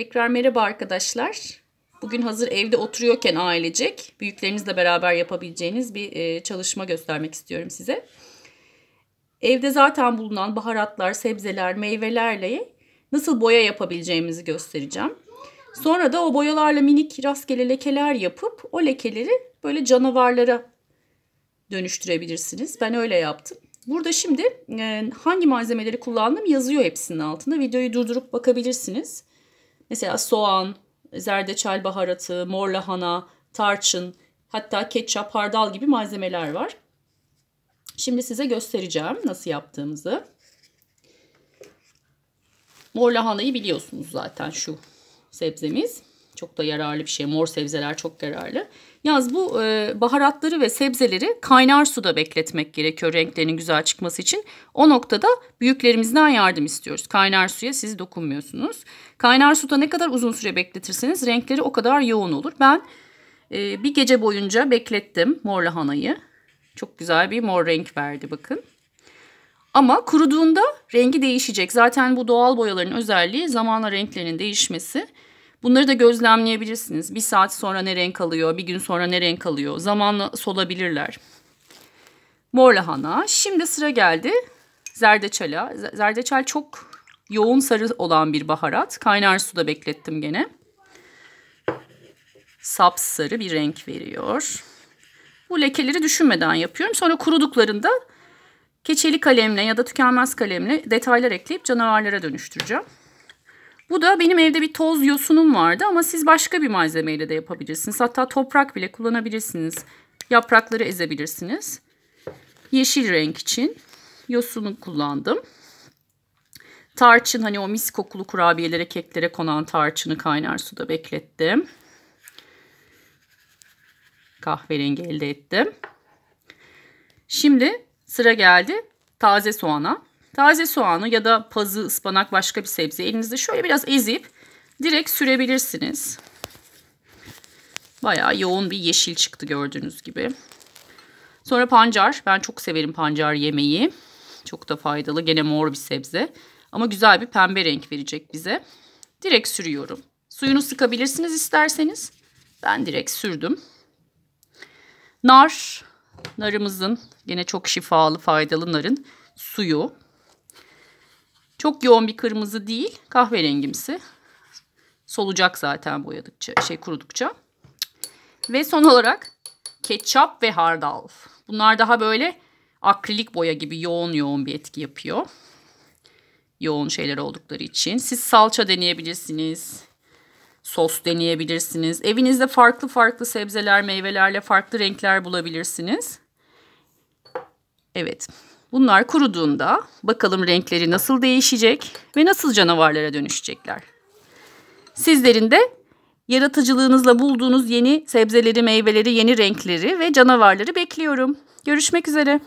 Tekrar merhaba arkadaşlar. Bugün hazır evde oturuyorken ailecek büyüklerinizle beraber yapabileceğiniz bir e, çalışma göstermek istiyorum size. Evde zaten bulunan baharatlar, sebzeler, meyvelerle nasıl boya yapabileceğimizi göstereceğim. Sonra da o boyalarla minik rastgele lekeler yapıp o lekeleri böyle canavarlara dönüştürebilirsiniz. Ben öyle yaptım. Burada şimdi e, hangi malzemeleri kullandım yazıyor hepsinin altında. Videoyu durdurup bakabilirsiniz. Mesela soğan, zerdeçal baharatı, mor lahana, tarçın, hatta ketçap, hardal gibi malzemeler var. Şimdi size göstereceğim nasıl yaptığımızı. Mor lahanayı biliyorsunuz zaten şu sebzemiz. Çok da yararlı bir şey. Mor sebzeler çok yararlı. Yaz bu e, baharatları ve sebzeleri kaynar suda bekletmek gerekiyor renklerinin güzel çıkması için. O noktada büyüklerimizden yardım istiyoruz. Kaynar suya siz dokunmuyorsunuz. Kaynar suda ne kadar uzun süre bekletirseniz renkleri o kadar yoğun olur. Ben e, bir gece boyunca beklettim mor lahanayı. Çok güzel bir mor renk verdi bakın. Ama kuruduğunda rengi değişecek. Zaten bu doğal boyaların özelliği zamanla renklerinin değişmesi. Bunları da gözlemleyebilirsiniz. Bir saat sonra ne renk alıyor, bir gün sonra ne renk alıyor. Zamanla solabilirler. Mor lahana. Şimdi sıra geldi zerdeçala. Zerdeçal çok yoğun sarı olan bir baharat. Kaynar suda beklettim gene. Sap sarı bir renk veriyor. Bu lekeleri düşünmeden yapıyorum. Sonra kuruduklarında keçeli kalemle ya da tükenmez kalemle detaylar ekleyip canavarlara dönüştüreceğim. Bu da benim evde bir toz yosunum vardı ama siz başka bir malzemeyle de yapabilirsiniz. Hatta toprak bile kullanabilirsiniz. Yaprakları ezebilirsiniz. Yeşil renk için yosunu kullandım. Tarçın hani o mis kokulu kurabiyelere, keklere konan tarçını kaynar suda beklettim. Kahverengi elde ettim. Şimdi sıra geldi taze soğana. Taze soğanı ya da pazı, ıspanak başka bir sebze elinizde şöyle biraz ezip direkt sürebilirsiniz. Bayağı yoğun bir yeşil çıktı gördüğünüz gibi. Sonra pancar. Ben çok severim pancar yemeği. Çok da faydalı. Gene mor bir sebze. Ama güzel bir pembe renk verecek bize. Direkt sürüyorum. Suyunu sıkabilirsiniz isterseniz. Ben direkt sürdüm. Nar. Narımızın gene çok şifalı faydalı narın suyu. Çok yoğun bir kırmızı değil. Kahverengimsi. Solacak zaten boyadıkça, şey kurudukça. Ve son olarak ketçap ve hardal. Bunlar daha böyle akrilik boya gibi yoğun yoğun bir etki yapıyor. Yoğun şeyler oldukları için. Siz salça deneyebilirsiniz. Sos deneyebilirsiniz. Evinizde farklı farklı sebzeler, meyvelerle farklı renkler bulabilirsiniz. Evet. Bunlar kuruduğunda bakalım renkleri nasıl değişecek ve nasıl canavarlara dönüşecekler. Sizlerin de yaratıcılığınızla bulduğunuz yeni sebzeleri, meyveleri, yeni renkleri ve canavarları bekliyorum. Görüşmek üzere.